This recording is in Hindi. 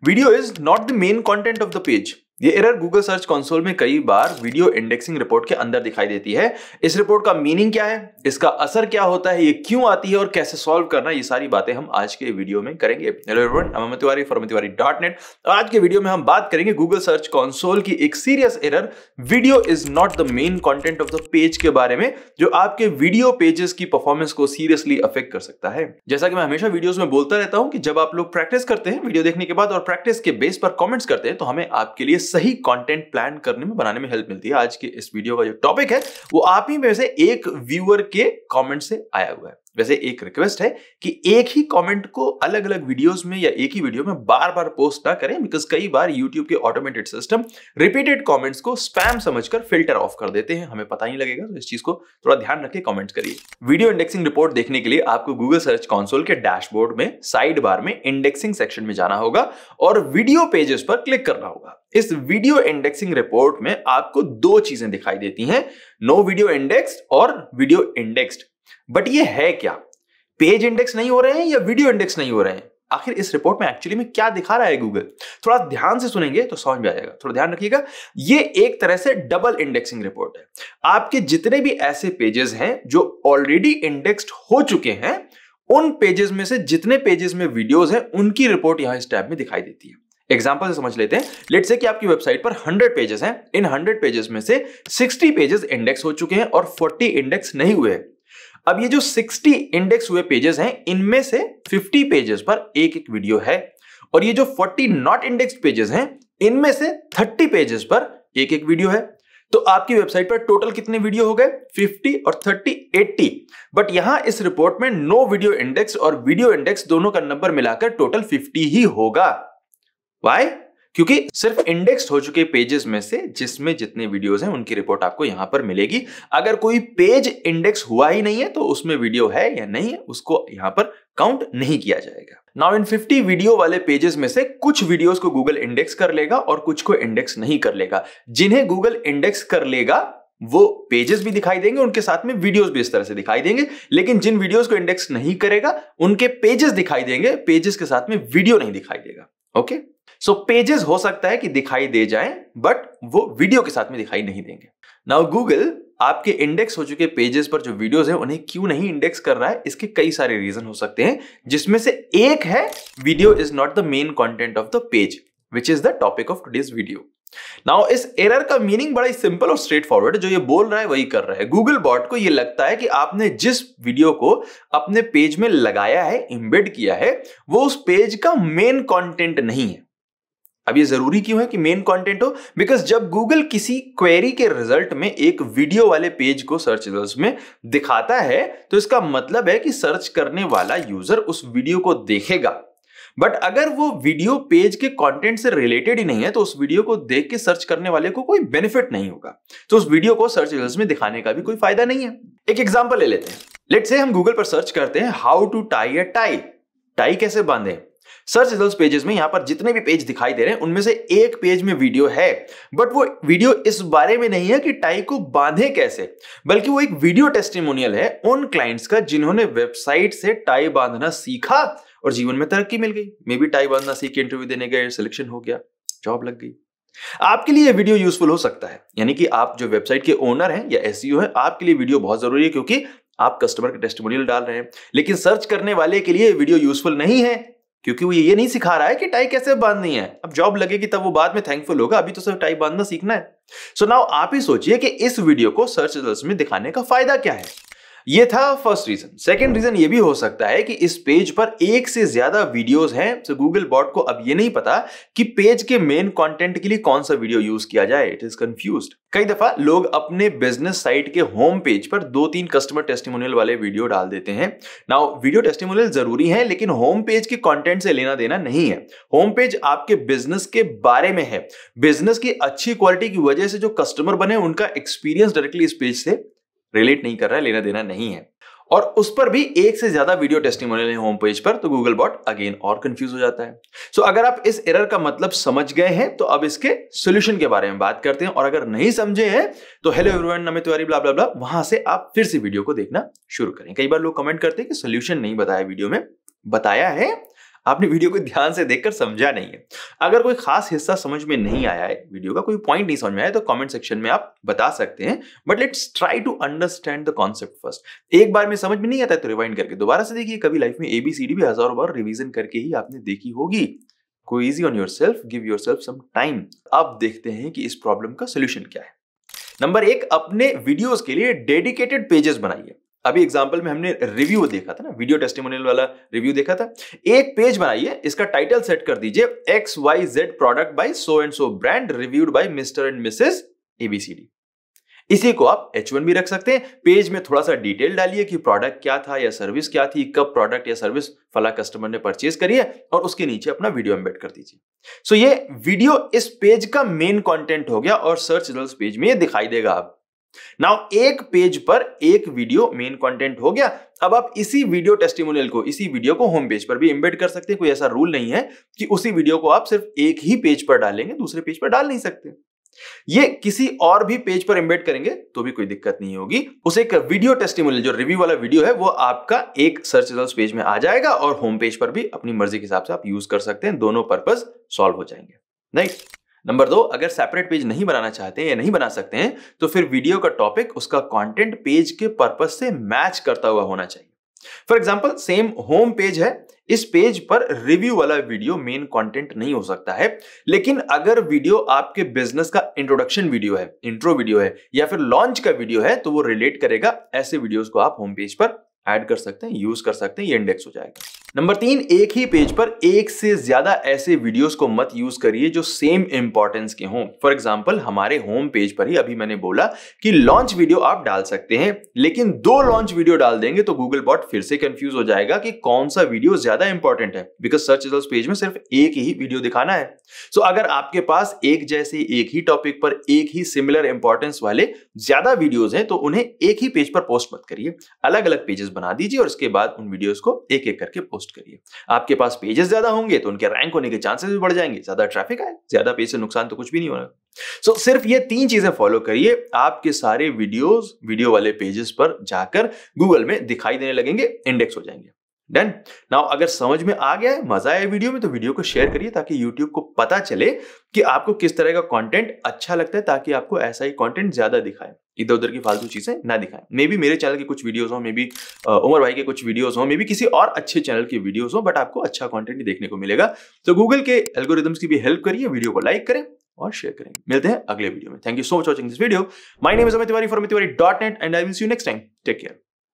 Video is not the main content of the page. ये एरर गूगल सर्च कंसोल में कई बार वीडियो इंडेक्सिंग रिपोर्ट के अंदर दिखाई देती है इस रिपोर्ट का मीनिंग क्या है इसका असर क्या होता है ये क्यों आती है और कैसे सॉल्व करना ये सारी बातें हम आज के वीडियो में करेंगे hello everyone Tiwari from Tiwari dot net आज के वीडियो में हम बात करेंगे गूगल सर्च कॉन्सोल की एक serious error video is not the main content of the page के बारे में जो आपके वीडियो पेजेस की परफॉर्मेंस को सीरियसली अफेक्ट कर सकता है जैसा कि मैं हमेशा वीडियो में बोलता रहता हूँ कि जब आप लोग प्रैक्टिस करते हैं वीडियो देखने के बाद और प्रैक्टिस के बेस पर कॉमेंट्स करते हैं तो हमें आपके लिए सही कंटेंट प्लान करने में बनाने में हेल्प मिलती है आज के इस वीडियो का जो टॉपिक है वो आप ही में से एक व्यूअर के कमेंट से आया हुआ है वैसे एक रिक्वेस्ट है कि एक ही कमेंट को अलग अलग वीडियोस में या एक ही वीडियो में बार बार पोस्ट ना करें बिकॉज कई बार YouTube के ऑटोमेटेड सिस्टम रिपीटेड कमेंट्स को स्पैम समझकर फिल्टर ऑफ कर देते हैं हमें पता नहीं लगेगा तो इस चीज को थोड़ा ध्यान रख के करिए वीडियो इंडेक्सिंग रिपोर्ट देखने के लिए आपको गूगल सर्च कॉन्सोल के डैशबोर्ड में साइड बार में इंडेक्सिंग सेक्शन में जाना होगा और वीडियो पेजेस पर क्लिक करना होगा इस वीडियो इंडेक्सिंग रिपोर्ट में आपको दो चीजें दिखाई देती हैं नो वीडियो इंडेक्स और वीडियो इंडेक्स्ड बट ये है क्या पेज इंडेक्स नहीं हो रहे हैं या वीडियो इंडेक्स नहीं हो रहे हैं आखिर इस रिपोर्ट में एक्चुअली में क्या दिखा रहा है गूगल थोड़ा ध्यान से सुनेंगे तो समझ में आ जाएगा थोड़ा ध्यान रखिएगा ये एक तरह से डबल इंडेक्सिंग रिपोर्ट है आपके जितने भी ऐसे पेजेस हैं जो ऑलरेडी इंडेक्स्ड हो चुके हैं उन पेजेस में से जितने पेजेस में वीडियोस हैं उनकी रिपोर्ट यहां इस टैब में दिखाई देती है एग्जाम्पल से समझ लेते हैं लेट से कि आपकी वेबसाइट पर 100 पेजेस हैं इन 100 पेजेस में से 60 पेजेस इंडेक्स हो चुके हैं और 40 इंडेक्स नहीं हुए हैं अब ये जो 60 इंडेक्स हुए पेजेस हैं इनमें से 50 पेजेस पर एक एक वीडियो है और ये जो 40 नॉट इंडेक्स पेजेस हैं इनमें से 30 पेजेस पर एक एक वीडियो है तो आपकी वेबसाइट पर टोटल कितने वीडियो हो गए 50 और 30 80 बट यहां इस रिपोर्ट में नो वीडियो इंडेक्स और वीडियो इंडेक्स दोनों का नंबर मिलाकर टोटल 50 ही होगा वाई क्योंकि सिर्फ इंडेक्स हो चुके पेजेस में से जिसमें जितने वीडियोस हैं उनकी रिपोर्ट आपको यहां पर मिलेगी अगर कोई पेज इंडेक्स हुआ ही नहीं है तो उसमें वीडियो है या नहीं है उसको यहां पर काउंट नहीं किया जाएगा नाउ इन 50 वीडियो वाले पेजेस में से कुछ वीडियोस को गूगल इंडेक्स कर लेगा और कुछ को इंडेक्स नहीं कर लेगा जिन्हें गूगल इंडेक्स कर लेगा वो पेजेस भी दिखाई देंगे उनके साथ में वीडियोस भी इस तरह से दिखाई देंगे लेकिन जिन वीडियोस को इंडेक्स नहीं करेगा उनके पेजेस दिखाई देंगे पेजेस के साथ में वीडियो नहीं दिखाई देगा okay okay? So so, pages हो सकता है कि दिखाई दे जाए बट वो वीडियो के साथ में दिखाई नहीं देंगे नाउ गूगल आपके इंडेक्स हो चुके पेजेस पर जो वीडियोस हैं उन्हें क्यों नहीं इंडेक्स कर रहा है इसके कई सारे रीजन हो सकते हैं जिसमें से एक है video is not the main content of the page which is the topic of today's video now इस एरर का मीनिंग बड़ा ही सिंपल और स्ट्रेट फॉरवर्ड जो ये बोल रहा है वही कर रहा है गूगल बॉट को ये लगता है कि आपने जिस वीडियो को अपने पेज में लगाया है इम्बेड किया है वो उस पेज का मेन कंटेंट नहीं है अब ये ज़रूरी क्यों है कि मेन कंटेंट हो बिकॉज जब गूगल किसी क्वेरी के रिजल्ट में एक वीडियो वाले पेज को सर्च रिजल्ट में दिखाता है तो इसका मतलब है कि सर्च करने वाला यूजर उस वीडियो को देखेगा बट अगर वो वीडियो पेज के कंटेंट से रिलेटेड ही नहीं है तो उस वीडियो को देख के सर्च करने वाले को कोई बेनिफिट नहीं होगा तो उस वीडियो को सर्च रिजल्ट में दिखाने का भी कोई फायदा नहीं है एक एग्जाम्पल ले लेते हैं लेट से हम गूगल पर सर्च करते हैं how to tie a tie tie कैसे बांधे सर्च रिजल्ट पेजेस में यहां पर जितने भी पेज दिखाई दे रहे हैं उनमें से एक पेज में वीडियो है बट वो वीडियो इस बारे में नहीं है कि टाई को बांधे कैसे बल्कि वो एक वीडियो टेस्टिमोनियल है उन क्लाइंट्स का जिन्होंने वेबसाइट से टाई बांधना सीखा और जीवन में तरक्की मिल गई मे बी टाई बांधना सीख के इंटरव्यू देने गए सिलेक्शन हो गया जॉब लग गई आपके लिए वीडियो यूजफुल हो सकता है यानी कि आप जो वेबसाइट के ओनर हैं या एस e हैं आपके लिए वीडियो बहुत जरूरी है क्योंकि आप कस्टमर का टेस्टमोनियल डाल रहे हैं लेकिन सर्च करने वाले के लिए वीडियो यूजफुल नहीं है क्योंकि वो ये नहीं सिखा रहा है कि टाई कैसे बांधनी है अब जॉब लगेगी तब वो बाद में थैंकफुल होगा अभी तो सिर्फ टाई बांधना सीखना है सो so नाउ आप ही सोचिए कि इस वीडियो को सर्च रिजल्ट में दिखाने का फायदा क्या है ये था फर्स्ट रीजन सेकंड रीजन ये भी हो सकता है कि इस पेज पर एक से ज्यादा वीडियोस हैं तो गूगल बॉट को अब ये नहीं पता कि पेज के मेन कंटेंट के लिए कौन सा वीडियो यूज किया जाए इट इज कंफ्यूज कई दफा लोग अपने बिजनेस साइट के होम पेज पर दो तीन कस्टमर टेस्टिमोनियल वाले वीडियो डाल देते हैं ना वीडियो टेस्टिमोनियल जरूरी है लेकिन होम पेज के कंटेंट से लेना देना नहीं है होम पेज आपके बिजनेस के बारे में है बिजनेस की अच्छी क्वालिटी की वजह से जो कस्टमर बने उनका एक्सपीरियंस डायरेक्टली इस पेज से रिलेट नहीं कर रहा है लेना देना नहीं है और उस पर भी एक से ज्यादा वीडियो टेस्टिंग है होम पेज पर तो गूगल बॉट अगेन और कंफ्यूज हो जाता है सो so, अगर आप इस एरर का मतलब समझ गए हैं तो अब इसके सोल्यूशन के बारे में बात करते हैं और अगर नहीं समझे हैं तो hello everyone Namit Tiwari blah blah blah वहां से आप फिर से वीडियो को देखना शुरू करें कई बार लोग कमेंट करते हैं कि सोल्यूशन नहीं बताया वीडियो में बताया है आपने वीडियो को ध्यान से देखकर समझा नहीं है अगर कोई खास हिस्सा समझ में नहीं आया है वीडियो का कोई पॉइंट नहीं समझ में आया तो कमेंट सेक्शन में आप बता सकते हैं but let's try to understand the concept first एक बार में समझ में नहीं आता है तो रिवाइंड करके दोबारा से देखिए कभी लाइफ में एबीसीडी भी हजारों बार रिविजन करके ही आपने देखी होगी go easy on yourself give yourself some time अब देखते हैं कि इस प्रॉब्लम का सोल्यूशन क्या है नंबर एक अपने वीडियोस के लिए डेडिकेटेड पेजेस बनाइए अभी एग्जाम्पल में हमने रिव्यू देखा था ना वीडियो टेस्टिमोनियल वाला रिव्यू देखा था एक पेज बनाइए इसका टाइटल सेट कर दीजिए X Y Z product by so and so brand reviewed by mister and missus ABCD इसी को आप H1 भी रख सकते हैं पेज में थोड़ा सा डिटेल डालिए कि प्रोडक्ट क्या था या सर्विस क्या थी कब प्रोडक्ट या सर्विस फला कस्टमर ने परचेज करी है और उसके नीचे अपना वीडियो एम्बेड कर दीजिए सो so, ये वीडियो इस पेज का मेन कंटेंट हो गया और सर्च रिजल्ट पेज में ये दिखाई देगा आप नाउ एक पेज पर एक वीडियो मेन कंटेंट हो गया अब आप इसी वीडियो टेस्टिमोनियल को इसी वीडियो को होम पेज पर भी इम्बेड कर सकते हैं कोई ऐसा रूल नहीं है कि उसी वीडियो को आप सिर्फ एक ही पेज पर डालेंगे दूसरे पेज पर डाल नहीं सकते ये किसी और भी पेज पर इम्बेड करेंगे तो भी कोई दिक्कत नहीं होगी उसे एक वीडियो टेस्टिमोनियल जो रिव्यू वाला वीडियो है वो आपका एक सर्च रिजल्ट पेज में आ जाएगा और होम पेज पर भी अपनी मर्जी के हिसाब से आप यूज कर सकते हैं दोनों पर्पज सॉल्व हो जाएंगे नेक्स्ट नंबर दो अगर सेपरेट पेज नहीं बनाना चाहते हैं या नहीं बना सकते हैं तो फिर वीडियो का टॉपिक उसका कंटेंट पेज के पर्पज से मैच करता हुआ होना चाहिए for example same home page है इस पेज पर रिव्यू वाला वीडियो मेन कंटेंट नहीं हो सकता है लेकिन अगर वीडियो आपके बिजनेस का इंट्रोडक्शन वीडियो है इंट्रो वीडियो है या फिर लॉन्च का वीडियो है तो वो रिलेट करेगा ऐसे वीडियोस को आप होम पेज पर ऐड कर सकते हैं यूज कर सकते हैं ये इंडेक्स हो जाएगा नंबर तीन एक ही पेज पर एक से ज्यादा ऐसे वीडियोस को मत यूज करिए जो सेम इंपॉर्टेंस के हों फॉर एग्जाम्पल हमारे होम पेज पर ही अभी मैंने बोला कि लॉन्च वीडियो आप डाल सकते हैं लेकिन दो लॉन्च वीडियो डाल देंगे तो गूगल बॉट फिर से कंफ्यूज हो जाएगा कि कौन सा वीडियो ज्यादा इंपॉर्टेंट है बिकॉज सर्च रिजल्ट पेज में सिर्फ एक ही वीडियो दिखाना है सो so, अगर आपके पास एक जैसे एक ही टॉपिक पर एक ही सिमिलर इंपॉर्टेंस वाले ज्यादा वीडियोज हैं तो उन्हें एक ही पेज पर पोस्ट मत करिए अलग अलग पेजेस बना दीजिए और उसके बाद उन वीडियोज को एक एक करके पोस्ट पोस्ट करिए आपके पास पेजेस ज्यादा होंगे तो उनके रैंक होने के चांसेस भी बढ़ जाएंगे ज्यादा ट्रैफिक आए ज्यादा पेज से नुकसान तो कुछ भी नहीं होगा सो so, सिर्फ ये तीन चीजें फॉलो करिए आपके सारे वीडियोस वीडियो वाले पेजेस पर जाकर गूगल में दिखाई देने लगेंगे इंडेक्स हो जाएंगे डन नाउ अगर समझ में आ गया है मजा आया वीडियो में तो वीडियो को शेयर करिए ताकि यूट्यूब को पता चले कि आपको किस तरह का कंटेंट अच्छा लगता है ताकि आपको ऐसा ही कंटेंट ज्यादा दिखाए इधर उधर की फालतू चीजें ना दिखाए मे बी मेरे चैनल के कुछ वीडियोस हो मे बी उमर भाई के कुछ वीडियोस हो मे बी किसी और अच्छे चैनल के वीडियोस हो बट आपको अच्छा कॉन्टेंट देखने को मिलेगा तो गूगल के एल्गोरिदम्स की भी हेल्प करिए वीडियो को लाइक करें और शेयर करें मिलते हैं अगले वीडियो में thank you so much watching this video my name is Amit Tiwari for Tiwari dot net and I will see you next time take care